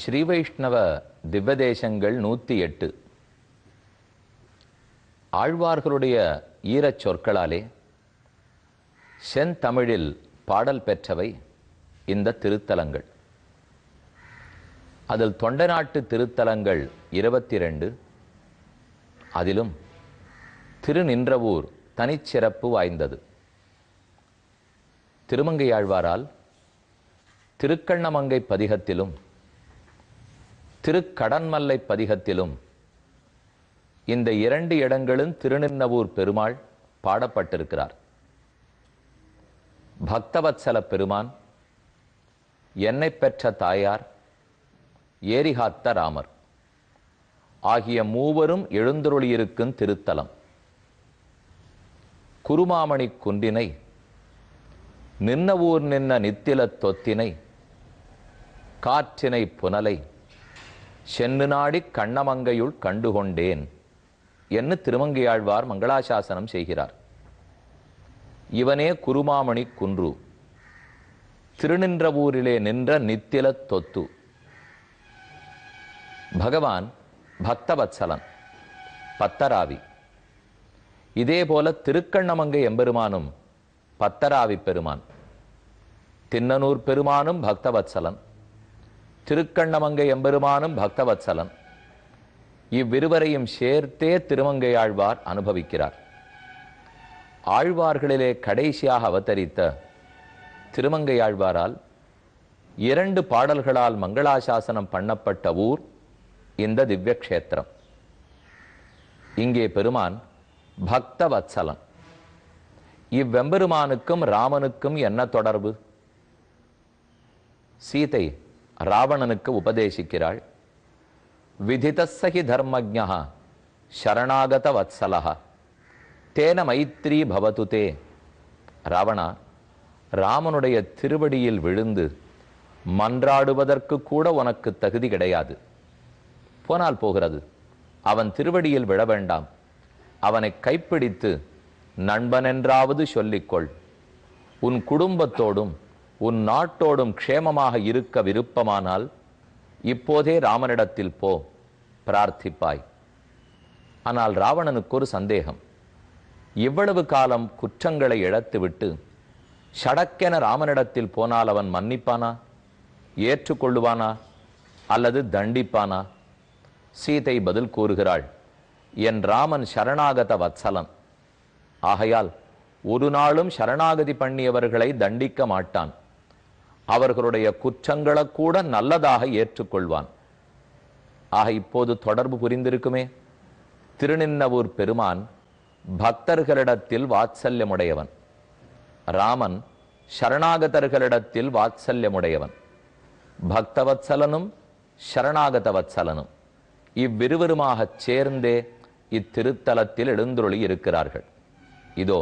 ஸ்ரீ வைஷ்ணவ திவ்வதேசங்கள் நூற்றி எட்டு ஆழ்வார்களுடைய ஈரச் சொற்களாலே செந்தமிழில் பாடல் பெற்றவை இந்த திருத்தலங்கள் அதில் தொண்டை நாட்டு திருத்தலங்கள் இருபத்தி ரெண்டு அதிலும் திருநின்றவூர் தனிச்சிறப்பு வாய்ந்தது திருமங்கையாழ்வாரால் திருக்கண்ணமங்கை பதிகத்திலும் திருக்கடன்மல்லை பதிகத்திலும் இந்த இரண்டு இடங்களும் திருநின்னவூர் பெருமாள் பாடப்பட்டிருக்கிறார் பக்தவத்சல பெருமான் என்னை பெற்ற தாயார் ஏரிகாத்த ராமர் ஆகிய மூவரும் எழுந்துருளியிருக்கும் திருத்தலம் குருமாமணி குன்றினை நின்ன ஊர் நின்ன நித்தில தொத்தினை காற்றினை புனலை சென்னு நாடி கண்ணமங்கையுள் கண்டுகொண்டேன் என்று திருமங்கையாழ்வார் மங்களாசாசனம் செய்கிறார் இவனே குருமாமணி குன்று திருநின்றவூரிலே நின்ற நித்தில தொத்து பகவான் பக்தவத்சலன் பத்தராவி இதேபோல திருக்கண்ணமங்கை எம்பெருமானும் பத்தராவி பெருமான் தின்னனூர் பெருமானும் பக்தவத்சலன் திருக்கண்ணமங்கை எம்பெருமானும் பக்தவத்சலன் இவ்விருவரையும் சேர்த்தே திருமங்கையாழ்வார் அனுபவிக்கிறார் ஆழ்வார்களிலே கடைசியாக அவதரித்த திருமங்கையாழ்வாரால் இரண்டு பாடல்களால் மங்களாசாசனம் பண்ணப்பட்ட ஊர் இந்த திவ்யக்ஷேத்திரம் இங்கே பெருமான் பக்த வத்சலன் இவ்வெம்பெருமானுக்கும் ராமனுக்கும் என்ன தொடர்பு சீதை ராவணனுக்கு உபதேசிக்கிறாள் விதிதசகி தர்மஜா சரணாகத வத்சலகா தேன மைத்ரி பவது தே ராவணா ராமனுடைய திருவடியில் விழுந்து மன்றாடுவதற்கு கூட உனக்கு தகுதி கிடையாது போனால் போகிறது அவன் திருவடியில் விழ வேண்டாம் அவனை கைப்பிடித்து நண்பனென்றாவது சொல்லிக்கொள் உன் குடும்பத்தோடும் உன் நாட்டோடும் க்ஷேமமாக இருக்க விருப்பமானால் இப்போதே ராமனிடத்தில் போ பிரார்த்திப்பாய் ஆனால் ராவணனுக்கு ஒரு சந்தேகம் இவ்வளவு காலம் குற்றங்களை இழத்துவிட்டு சடக்கென ராமனிடத்தில் போனால் அவன் மன்னிப்பானா ஏற்றுக்கொள்ளுவானா அல்லது தண்டிப்பானா சீதை பதில் கூறுகிறாள் என் ராமன் சரணாகத வத்சலன் ஆகையால் ஒரு நாளும் சரணாகதி பண்ணியவர்களை தண்டிக்க மாட்டான் அவர்களுடைய குற்றங்களை கூட நல்லதாக ஏற்றுக்கொள்வான் ஆக இப்போது தொடர்பு புரிந்திருக்குமே திருநின்னவூர் பெருமான் பக்தர்களிடத்தில் வாத்சல்யமுடையவன் ராமன் சரணாகதர்களிடத்தில் வாத்சல்யமுடையவன் பக்தவத்சலனும் சரணாகதவத்சலனும் இவ்விருவருமாக சேர்ந்தே இத்திருத்தலத்தில் எழுந்துருளி இருக்கிறார்கள் இதோ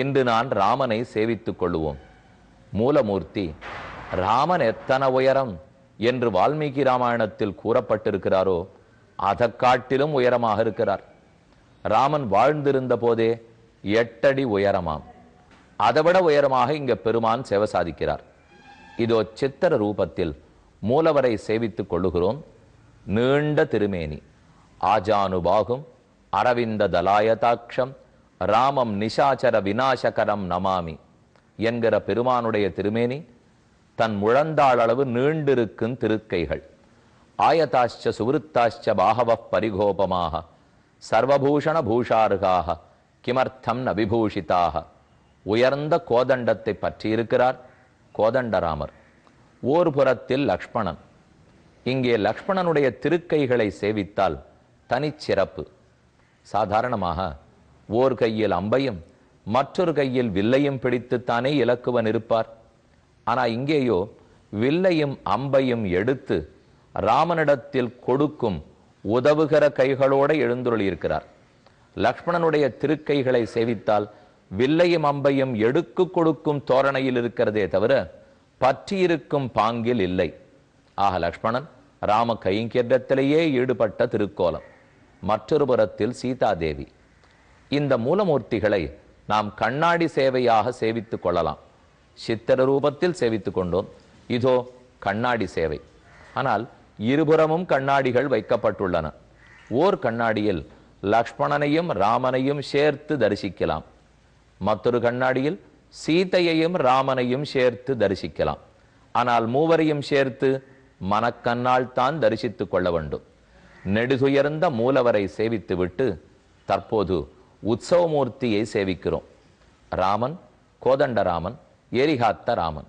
இன்று நான் ராமனை சேவித்துக் கொள்ளுவோம் மூலமூர்த்தி ராமன் எத்தனை உயரம் என்று வால்மீகி ராமாயணத்தில் கூறப்பட்டிருக்கிறாரோ அதக்காட்டிலும் உயரமாக இருக்கிறார் ராமன் வாழ்ந்திருந்த போதே எட்டடி உயரமாம் அதைவிட உயரமாக இங்க பெருமான் சேவை சாதிக்கிறார் இதோ சித்திர ரூபத்தில் மூலவரை சேவித்துக் கொள்ளுகிறோம் நீண்ட திருமேனி ஆஜானுபாகும் அரவிந்த தலாயதாட்சம் ராமம் நிஷாச்சர விநாசகரம் நமாமி என்கிற பெருமானுடைய திருமேனி தன் அளவு நீண்டிருக்கும் திருக்கைகள் ஆயதாஷ்ட சுகிருத்தாஷ்ச பாகவ பரிகோபமாக சர்வபூஷண பூஷாருகாக கிமர்த்தம் நபிபூஷிதாக உயர்ந்த கோதண்டத்தை பற்றியிருக்கிறார் கோதண்டராமர் ஓர் புறத்தில் லக்ஷ்மணன் இங்கே லக்ஷ்மணனுடைய திருக்கைகளை சேவித்தால் தனிச்சிறப்பு சாதாரணமாக ஓர் கையில் அம்பையும் மற்றொரு கையில் வில்லையும் பிடித்துத்தானே இலக்குவன் இருப்பார் ஆனால் இங்கேயோ வில்லையும் அம்பையும் எடுத்து ராமனிடத்தில் கொடுக்கும் உதவுகிற கைகளோடு எழுந்துருளியிருக்கிறார் லக்ஷ்மணனுடைய திருக்கைகளை சேவித்தால் வில்லையும் அம்பையும் எடுக்கு கொடுக்கும் தோரணையில் இருக்கிறதே தவிர பற்றியிருக்கும் பாங்கில் இல்லை ஆக லக்ஷ்மணன் ராம கைங்கேற்றத்திலேயே ஈடுபட்ட திருக்கோலம் மற்றொரு புறத்தில் சீதாதேவி இந்த மூலமூர்த்திகளை நாம் கண்ணாடி சேவையாக சேவித்துக் கொள்ளலாம் சித்திர ரூபத்தில் சேவித்துக் கொண்டோம் இதோ கண்ணாடி சேவை ஆனால் இருபுறமும் கண்ணாடிகள் வைக்கப்பட்டுள்ளன ஓர் கண்ணாடியில் லக்ஷ்மணனையும் ராமனையும் சேர்த்து தரிசிக்கலாம் மற்றொரு கண்ணாடியில் சீதையையும் ராமனையும் சேர்த்து தரிசிக்கலாம் ஆனால் மூவரையும் சேர்த்து மனக்கண்ணால் தான் தரிசித்து கொள்ள வேண்டும் நெடுதுயர்ந்த மூலவரை சேவித்துவிட்டு தற்போது உற்சவமூர்த்தியை சேவிக்கிறோம் ராமன் கோதண்டராமன் எரிகாத்த ராமன்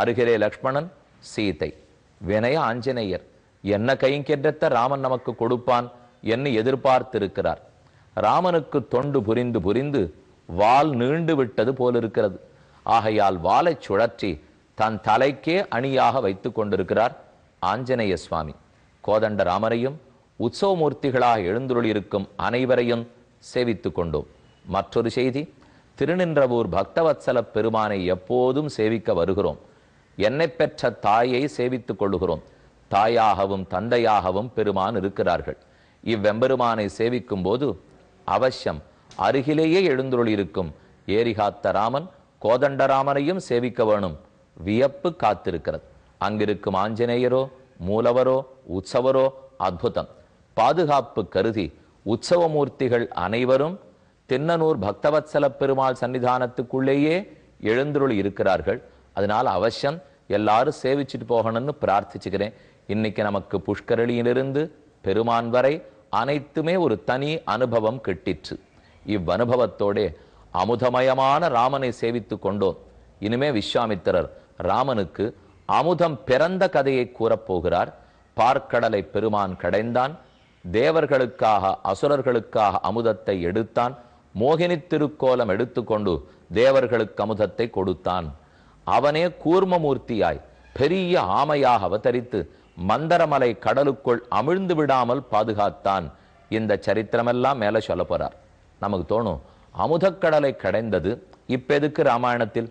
அருகிலே லக்ஷ்மணன் சீதை வினய ஆஞ்சநேயர் என்ன கைங்கெட்டத்தை ராமன் நமக்கு கொடுப்பான் என்று எதிர்பார்த்திருக்கிறார் ராமனுக்கு தொண்டு புரிந்து புரிந்து வால் நீண்டு விட்டது போலிருக்கிறது ஆகையால் வாலை சுழற்றி தன் தலைக்கே அணியாக வைத்து கொண்டிருக்கிறார் ஆஞ்சநேய சுவாமி கோதண்ட ராமரையும் உற்சவமூர்த்திகளாக எழுந்துள்ளிருக்கும் அனைவரையும் சேவித்து கொண்டோம் மற்றொரு செய்தி திருநின்றவூர் பக்தவத்சல பெருமானை எப்போதும் சேவிக்க வருகிறோம் என்னை பெற்ற தாயை சேவித்துக் கொள்கிறோம் தாயாகவும் தந்தையாகவும் பெருமான் இருக்கிறார்கள் இவ்வெம்பெருமானை சேவிக்கும் போது அவசியம் அருகிலேயே எழுந்துருள் இருக்கும் ஏரிகாத்த ராமன் கோதண்டராமனையும் சேவிக்க வேணும் வியப்பு காத்திருக்கிறது அங்கிருக்கும் ஆஞ்சநேயரோ மூலவரோ உற்சவரோ அற்புதம் பாதுகாப்பு கருதி உற்சவமூர்த்திகள் அனைவரும் தின்னனூர் பக்தவத்சல பெருமாள் சன்னிதானத்துக்குள்ளேயே எழுந்துருள் இருக்கிறார்கள் அதனால் அவசியம் எல்லாரும் சேவிச்சுட்டு போகணும்னு பிரார்த்திச்சுக்கிறேன் இன்னைக்கு நமக்கு புஷ்கரளியிலிருந்து பெருமான் வரை அனைத்துமே ஒரு தனி அனுபவம் கிட்டிற்று இவ்வனுபவத்தோடே அமுதமயமான ராமனை சேவித்து கொண்டோம் இனிமே விஸ்வாமித்திரர் ராமனுக்கு அமுதம் பிறந்த கதையை கூறப்போகிறார் பார்க்கடலை பெருமான் கடைந்தான் தேவர்களுக்காக அசுரர்களுக்காக அமுதத்தை எடுத்தான் மோகினி திருக்கோலம் எடுத்துக்கொண்டு தேவர்களுக்கு அமுதத்தை கொடுத்தான் அவனே கூர்மமூர்த்தியாய் பெரிய ஆமையாக அவதரித்து மந்தரமலை கடலுக்குள் அமிழ்ந்து விடாமல் பாதுகாத்தான் இந்த சரித்திரமெல்லாம் மேலே சொல்ல போகிறார் நமக்கு தோணும் அமுதக்கடலை கடைந்தது இப்ப எதுக்கு ராமாயணத்தில்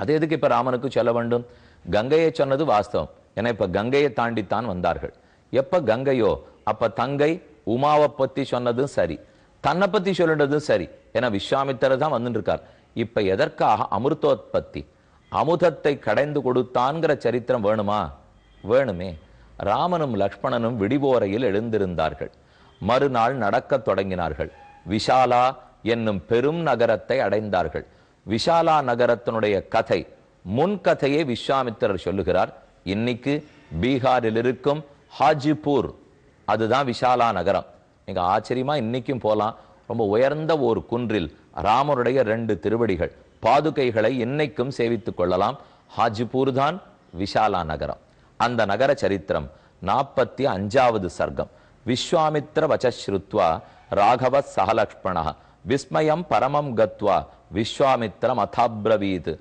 அது எதுக்கு இப்போ ராமனுக்கு சொல்ல வேண்டும் கங்கையை சொன்னது வாஸ்தவம் ஏன்னா இப்ப கங்கையை தாண்டித்தான் வந்தார்கள் எப்ப கங்கையோ அப்ப தங்கை உமாவை பத்தி சொன்னதும் சரி தன்னை பத்தி சொல்லுன்றதும் சரி ஏன்னா விஸ்வாமித்தரை தான் வந்துட்டு இருக்கார் இப்போ எதற்காக அமிர்தோத்பத்தி அமுதத்தை கடைந்து கொடுத்தான்கிற சரித்திரம் வேணுமா வேணுமே ராமனும் லக்ஷ்மணனும் விடிவோரையில் எழுந்திருந்தார்கள் மறுநாள் நடக்கத் தொடங்கினார்கள் விஷாலா என்னும் பெரும் நகரத்தை அடைந்தார்கள் விஷாலா நகரத்தினுடைய கதை முன்கதையை விஸ்வாமித்திரர் சொல்லுகிறார் இன்னைக்கு பீகாரில் இருக்கும் ஹாஜிபூர் அதுதான் விஷாலா நகரம் நீங்கள் ஆச்சரியமாக இன்னைக்கும் போகலாம் ரொம்ப உயர்ந்த ஒரு குன்றில் ராமருடைய ரெண்டு திருவடிகள் பாதுகைகளை இன்னைக்கும் சேவித்துக் கொள்ளலாம் ஹாஜிபூர் தான் விஷாலா நகரம் அந்த நகர சரித்திரம் நாற்பத்தி அஞ்சாவது சர்க்கம் விஸ்வாமித்ர வச்சஸ்ருத்வா ராகவ சகலக்ஷ்மண விஸ்மயம் பரமம் கத்வா விஸ்வாமித்ரம் அதாப்ரவீத்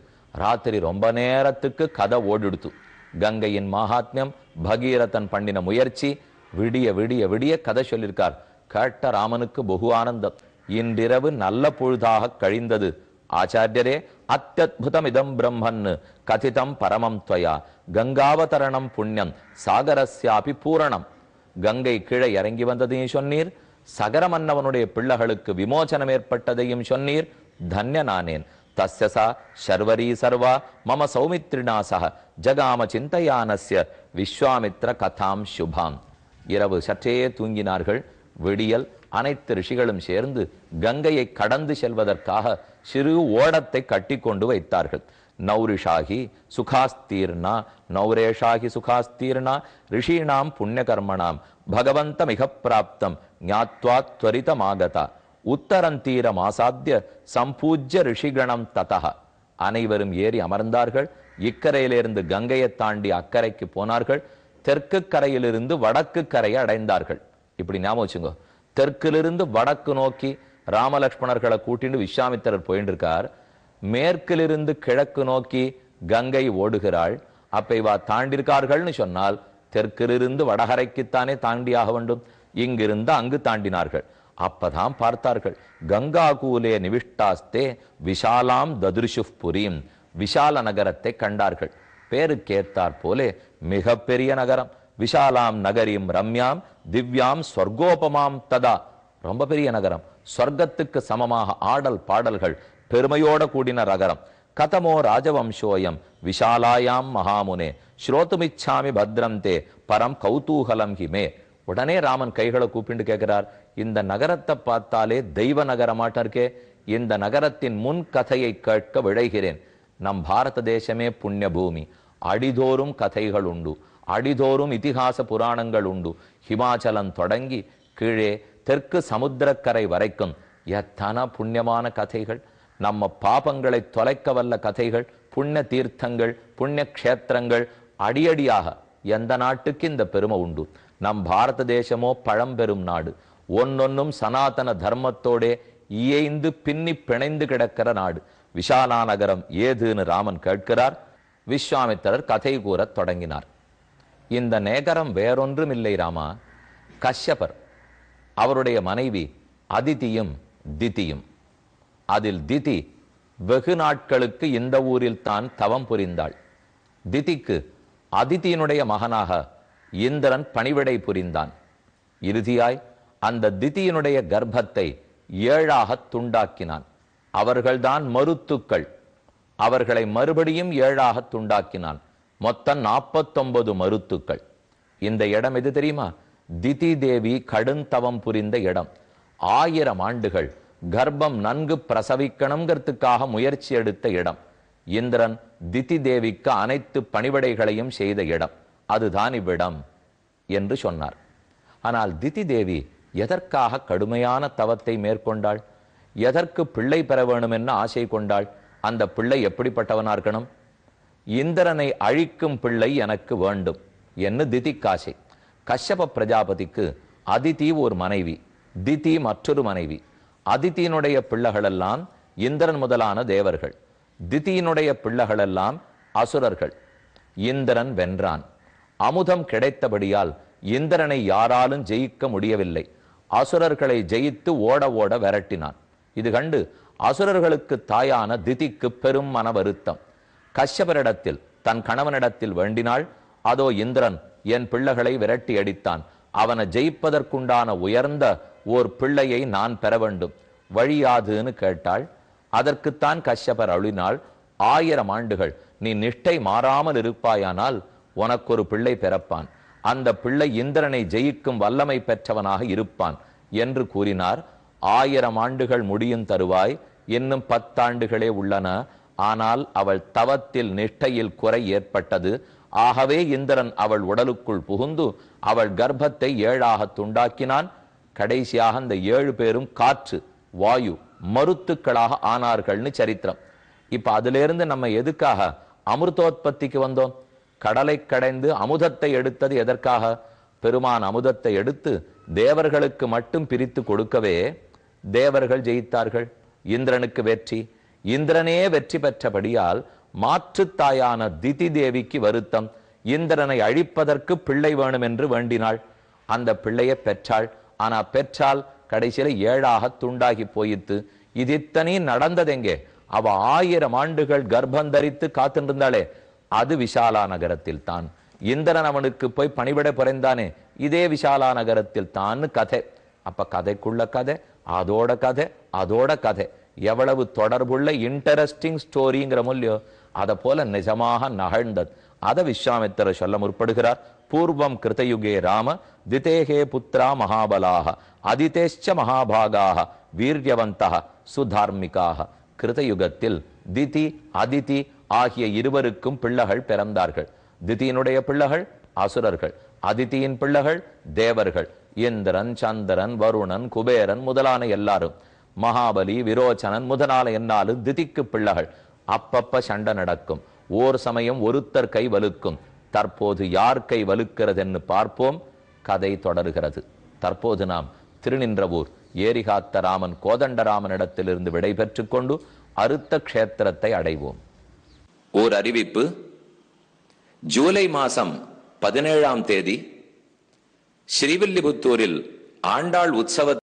ராத்திரி ரொம்ப நேரத்துக்கு கதை ஓடிடுத்து கங்கையின் மகாத்மியம் பகீரதன் பண்ணின முயற்சி விடிய விடிய விடிய கதை சொல்லியிருக்கார் கேட்ட ராமனுக்கு பகு ஆனந்தம் இன்றிரவு நல்ல பொழுதாக கழிந்தது ஆச்சாரியரே అత్యద్భుతమిదం பிரம்மன் கதிதம் பரமம் துவயா கங்காவதரணம் புண்ணியம் சாகரஸ்யாபி பூரணம் கங்கை கீழே இறங்கி வந்ததையும் சொன்னீர் சகரமன்னவனுடைய பிள்ளைகளுக்கு விமோச்சனம் ஏற்பட்டதையும் சொன்னீர் தன்ய நானேன் தஸ்யசா சர்வரி சர்வா மம சக ஜகாம சிந்தையானஸ்ய விஸ்வாமித்ர கதாம் சுபாம் இரவு சற்றே தூங்கினார்கள் விடியல் அனைத்து ரிஷிகளும் சேர்ந்து கங்கையை கடந்து செல்வதற்காக சிறு ஓடத்தை கட்டி கொண்டு வைத்தார்கள் நௌரிஷாகி சுகாஸ்தீர்ணா நௌரேஷாகி சுகாஸ்தீர்ணா ரிஷீணாம் புண்ணியகர்மணாம் பகவந்த மிக பிராப்தம் ஞாத்வா துவரிதமாகதா உத்தரந்தீரம் ஆசாத்திய சம்பூஜ்ய ரிஷிகணம் ததா அனைவரும் ஏறி அமர்ந்தார்கள் இக்கரையிலிருந்து கங்கையை தாண்டி அக்கரைக்கு போனார்கள் தெற்கு கரையிலிருந்து வடக்கு கரையை அடைந்தார்கள் இப்படி ஞாபகம் வச்சுங்க தெற்கிலிருந்து வடக்கு நோக்கி ராமலக்ஷ்மணர்களை கூட்டிட்டு விஸ்வாமித்திரர் போயிட்டு இருக்கார் மேற்கிலிருந்து கிழக்கு நோக்கி கங்கை ஓடுகிறாள் அப்ப இவா தாண்டிருக்கார்கள்னு சொன்னால் தெற்கிலிருந்து வடகரைக்குத்தானே ஆக வேண்டும் இங்கிருந்து அங்கு தாண்டினார்கள் அப்பதான் பார்த்தார்கள் கங்கா கூலே நிவிஷ்டாஸ்தே விஷாலாம் ததுர்ஷு புரியும் விஷால நகரத்தை கண்டார்கள் பேருக்கேத்தார் போலே மிகப்பெரிய நகரம் விஷாலாம் நகரியும் ரம்யாம் திவ்யாம் ஸ்வர்கோபமாம் ததா ரொம்ப பெரிய நகரம் சொர்க்கத்துக்கு சமமாக ஆடல் பாடல்கள் பெருமையோட கூடின நகரம் கதமோ ராஜவம்சோயம் விஷாலாயாம் மகாமுனே ஸ்ரோத்துமிச்சாமி பத்ரம் தே பரம் கௌதூகலம் ஹிமே உடனே ராமன் கைகளை கூப்பிண்டு கேட்கிறார் இந்த நகரத்தை பார்த்தாலே தெய்வ நகரமாட்டம் இருக்கே இந்த நகரத்தின் முன் கதையை கேட்க விழைகிறேன் நம் பாரத தேசமே புண்ணிய பூமி அடிதோறும் கதைகள் உண்டு அடிதோறும் இதிகாச புராணங்கள் உண்டு ஹிமாச்சலம் தொடங்கி கீழே தெற்கு சமுத்திரக்கரை வரைக்கும் எத்தன புண்ணியமான கதைகள் நம்ம பாபங்களை தொலைக்க வல்ல கதைகள் புண்ணிய தீர்த்தங்கள் புண்ணிய கஷேத்திரங்கள் அடியடியாக எந்த நாட்டுக்கு இந்த பெருமை உண்டு நம் பாரத தேசமோ பழம்பெரும் நாடு ஒன்னொன்னும் சனாதன தர்மத்தோடே இயைந்து பின்னி பிணைந்து கிடக்கிற நாடு விஷாலா நகரம் ஏதுன்னு ராமன் கேட்கிறார் விஸ்வாமித்திரர் கதை கூறத் தொடங்கினார் இந்த நேகரம் வேறொன்றும் இல்லை ராமா கஷ்யபர் அவருடைய மனைவி அதித்தியும் தித்தியும் அதில் திதி வெகு நாட்களுக்கு இந்த ஊரில் தான் தவம் புரிந்தாள் திதிக்கு அதித்தியினுடைய மகனாக இந்திரன் பணிவிடை புரிந்தான் இறுதியாய் அந்த திதியினுடைய கர்ப்பத்தை ஏழாக துண்டாக்கினான் அவர்கள்தான் மருத்துக்கள் அவர்களை மறுபடியும் ஏழாக துண்டாக்கினான் மொத்தம் நாற்பத்தொன்பது மருத்துக்கள் இந்த இடம் எது தெரியுமா திதி தேவி கடுந்தவம் புரிந்த இடம் ஆயிரம் ஆண்டுகள் கர்ப்பம் நன்கு பிரசவிக்கணுங்கிறதுக்காக முயற்சி எடுத்த இடம் இந்திரன் திதி தேவிக்கு அனைத்து பணிவிடைகளையும் செய்த இடம் அதுதான் இவ்விடம் என்று சொன்னார் ஆனால் திதி தேவி எதற்காக கடுமையான தவத்தை மேற்கொண்டாள் எதற்கு பிள்ளை பெற வேணும் என்று ஆசை கொண்டாள் அந்த பிள்ளை எப்படிப்பட்டவனா இருக்கணும் இந்திரனை அழிக்கும் பிள்ளை எனக்கு வேண்டும் என்று திதிக்காசை கஷ்யப பிரஜாபதிக்கு அதிதி ஒரு மனைவி திதி மற்றொரு மனைவி அதித்தியினுடைய பிள்ளைகளெல்லாம் இந்திரன் முதலான தேவர்கள் திதியினுடைய பிள்ளைகளெல்லாம் அசுரர்கள் இந்திரன் வென்றான் அமுதம் கிடைத்தபடியால் இந்திரனை யாராலும் ஜெயிக்க முடியவில்லை அசுரர்களை ஜெயித்து ஓட ஓட விரட்டினான் இது கண்டு அசுரர்களுக்கு தாயான திதிக்கு பெரும் மன வருத்தம் கஷ்யபரிடத்தில் தன் கணவனிடத்தில் வேண்டினாள் அதோ இந்திரன் என் பிள்ளைகளை விரட்டி அடித்தான் அவனை ஜெயிப்பதற்குண்டான உயர்ந்த ஓர் பிள்ளையை நான் பெற வேண்டும் வழியாதுன்னு கேட்டாள் அதற்குத்தான் கஷ்யபர் அழினாள் ஆயிரம் ஆண்டுகள் நீ நிஷ்டை மாறாமல் இருப்பாயானால் உனக்கு ஒரு பிள்ளை பிறப்பான் அந்த பிள்ளை இந்திரனை ஜெயிக்கும் வல்லமை பெற்றவனாக இருப்பான் என்று கூறினார் ஆயிரம் ஆண்டுகள் முடியும் தருவாய் இன்னும் பத்தாண்டுகளே உள்ளன ஆனால் அவள் தவத்தில் நிஷ்டையில் குறை ஏற்பட்டது ஆகவே இந்திரன் அவள் உடலுக்குள் புகுந்து அவள் கர்ப்பத்தை ஏழாக துண்டாக்கினான் கடைசியாக அந்த ஏழு பேரும் காற்று வாயு மருத்துக்களாக ஆனார்கள்னு சரித்திரம் இப்ப அதிலிருந்து நம்ம எதுக்காக அமிர்தோத்பத்திக்கு வந்தோம் கடலை கடைந்து அமுதத்தை எடுத்தது எதற்காக பெருமான் அமுதத்தை எடுத்து தேவர்களுக்கு மட்டும் பிரித்து கொடுக்கவே தேவர்கள் ஜெயித்தார்கள் இந்திரனுக்கு வெற்றி இந்திரனே வெற்றி பெற்றபடியால் மாற்றுத்தாயான திதி தேவிக்கு வருத்தம் இந்திரனை அழிப்பதற்கு பிள்ளை வேணும் என்று வேண்டினாள் அந்த பிள்ளையை பெற்றாள் ஆனா பெற்றால் கடைசியில ஏழாக துண்டாகி போயித்து இது இத்தனையும் நடந்ததெங்கே அவ ஆயிரம் ஆண்டுகள் கர்ப்பம் தரித்து காத்துருந்தாளே அது விசாலா நகரத்தில் தான் இந்திரன் அவனுக்கு போய் பணிவிட பிறந்தானே இதே விசாலா நகரத்தில் தான் கதை அப்ப கதைக்குள்ள கதை அதோட கதை அதோட கதை எவ்வளவு தொடர்புள்ள இன்டரஸ்டிங் ஸ்டோரிங்கிற மொழியோ அதை போல நிஜமாக நகழ்ந்தது அதை விஸ்வாமித்திர சொல்ல முற்படுகிறார் பூர்வம் கிருதயுகே ராம திதேகே புத்திரா மகாபலாக அதிதேஷ்ச மகாபாகாக வீரியவந்தக சுதார்மிகாக கிருதயுகத்தில் திதி அதிதி ஆகிய இருவருக்கும் பிள்ளைகள் பிறந்தார்கள் திதியினுடைய பிள்ளைகள் அசுரர்கள் அதிதியின் பிள்ளைகள் தேவர்கள் இந்திரன் சந்திரன் வருணன் குபேரன் முதலான எல்லாரும் மகாபலி விரோச்சனன் முதலான என்னாலும் திதிக்கு பிள்ளைகள் அப்பப்ப சண்டை நடக்கும் ஓர் சமயம் ஒருத்தர் கை வலுக்கும் தற்போது யார் கை வலுக்கிறது என்று பார்ப்போம் கதை தொடருகிறது தற்போது நாம் திருநின்றவூர் ஏரிகாத்த ராமன் கோதண்டராமனிடத்திலிருந்து விடைபெற்று கொண்டு அறுத்த க்ஷேத்திரத்தை அடைவோம் ஓர் அறிவிப்பு ஜூலை மாசம் பதினேழாம் தேதி ஸ்ரீவில்லிபுத்தூரில் ஆண்டாள் உற்சவ